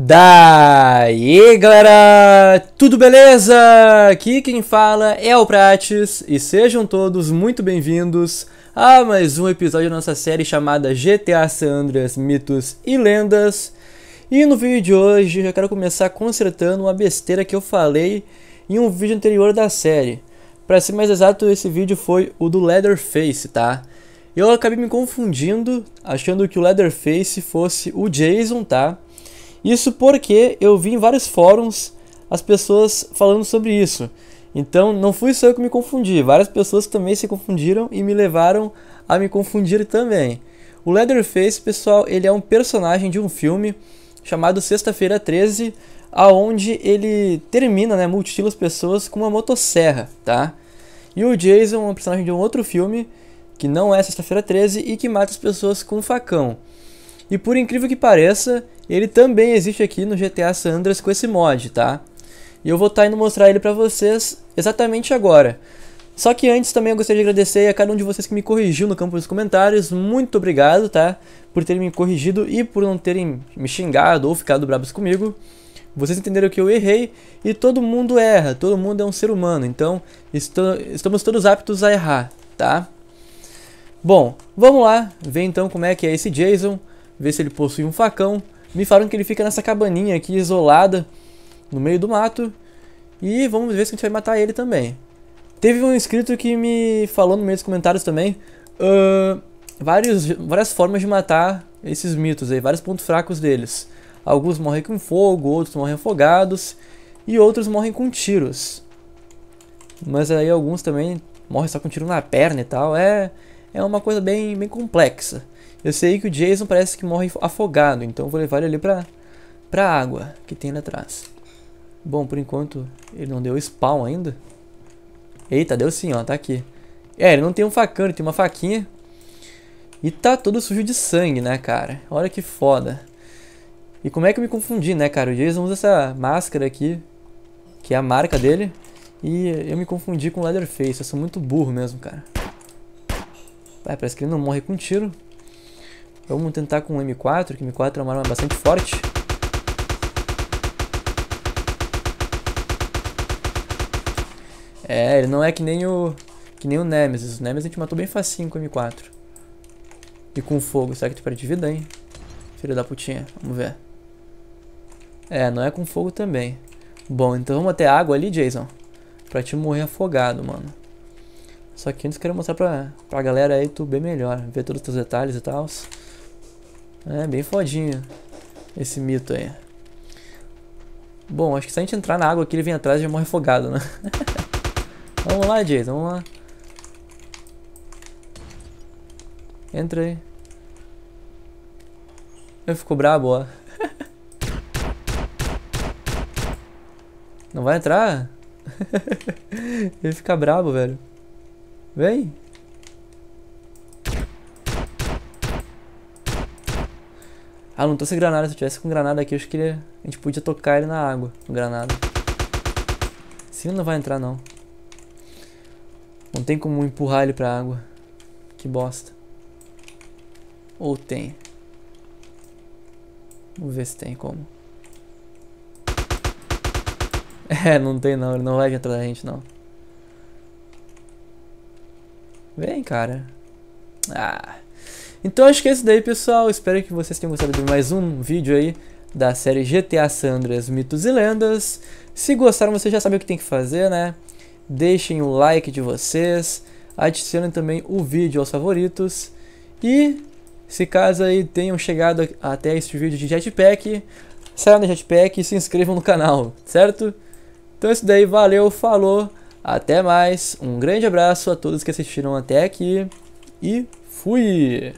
Daí galera, tudo beleza? Aqui quem fala é o Prates e sejam todos muito bem-vindos a mais um episódio da nossa série chamada GTA Sandras Mitos e Lendas. E no vídeo de hoje eu quero começar consertando uma besteira que eu falei em um vídeo anterior da série. Para ser mais exato, esse vídeo foi o do Leatherface, tá? Eu acabei me confundindo, achando que o Leatherface fosse o Jason, tá? Isso porque eu vi em vários fóruns as pessoas falando sobre isso. Então não fui só eu que me confundi, várias pessoas também se confundiram e me levaram a me confundir também. O Leatherface, pessoal, ele é um personagem de um filme chamado Sexta-feira 13, aonde ele termina, né, mutila as pessoas com uma motosserra, tá? E o Jason é um personagem de um outro filme que não é Sexta-feira 13 e que mata as pessoas com um facão. E por incrível que pareça, ele também existe aqui no GTA San Andreas com esse mod, tá? E eu vou estar tá indo mostrar ele pra vocês exatamente agora. Só que antes também eu gostaria de agradecer a cada um de vocês que me corrigiu no campo dos comentários. Muito obrigado, tá? Por terem me corrigido e por não terem me xingado ou ficado brabos comigo. Vocês entenderam que eu errei e todo mundo erra, todo mundo é um ser humano, então estamos todos aptos a errar, tá? Bom, vamos lá ver então como é que é esse Jason ver se ele possui um facão. Me falaram que ele fica nessa cabaninha aqui, isolada, no meio do mato. E vamos ver se a gente vai matar ele também. Teve um inscrito que me falou no meio dos comentários também uh, vários, várias formas de matar esses mitos aí, vários pontos fracos deles. Alguns morrem com fogo, outros morrem afogados e outros morrem com tiros. Mas aí alguns também morrem só com tiro na perna e tal. É, é uma coisa bem, bem complexa. Eu sei que o Jason parece que morre afogado, então eu vou levar ele ali pra, pra água que tem lá atrás. Bom, por enquanto ele não deu spawn ainda. Eita, deu sim, ó, tá aqui. É, ele não tem um facão, ele tem uma faquinha. E tá todo sujo de sangue, né, cara? Olha que foda. E como é que eu me confundi, né, cara? O Jason usa essa máscara aqui, que é a marca dele. E eu me confundi com o Leatherface, eu sou muito burro mesmo, cara. Ah, parece que ele não morre com tiro. Vamos tentar com o M4, que M4 é uma arma bastante forte. É, ele não é que nem o que nem o Nemesis. O Nemesis a gente matou bem facinho com o M4. E com fogo. Será que tu perde vida, hein? Filho da putinha. Vamos ver. É, não é com fogo também. Bom, então vamos até água ali, Jason. Pra te morrer afogado, mano. Só que antes quero mostrar pra, pra galera aí tu bem melhor, ver todos os detalhes e tal. É bem fodinho esse mito aí. Bom, acho que se a gente entrar na água aqui ele vem atrás e já morre afogado, né? vamos lá, Jason, vamos lá. Entra aí. Eu fico brabo, ó. Não vai entrar? ele fica brabo, velho. Vem. Ah, não tô sem granada. Se eu tivesse com granada aqui, eu acho que ele... É- a gente podia tocar ele na água. Com granada. Sim, não vai entrar, não. Não tem como empurrar ele pra água. Que bosta. Ou tem. Vamos ver se tem como. É, não tem não. Ele não vai entrar da gente, não. Vem, cara. Ah. Então acho que é isso daí, pessoal. Espero que vocês tenham gostado de mais um vídeo aí da série GTA Sandras Mitos e Lendas. Se gostaram, vocês já sabem o que tem que fazer, né? Deixem o like de vocês, adicionem também o vídeo aos favoritos e se caso aí tenham chegado até este vídeo de Jetpack, saiam da Jetpack e se inscrevam no canal, certo? Então é isso daí, valeu, falou até mais, um grande abraço a todos que assistiram até aqui e fui!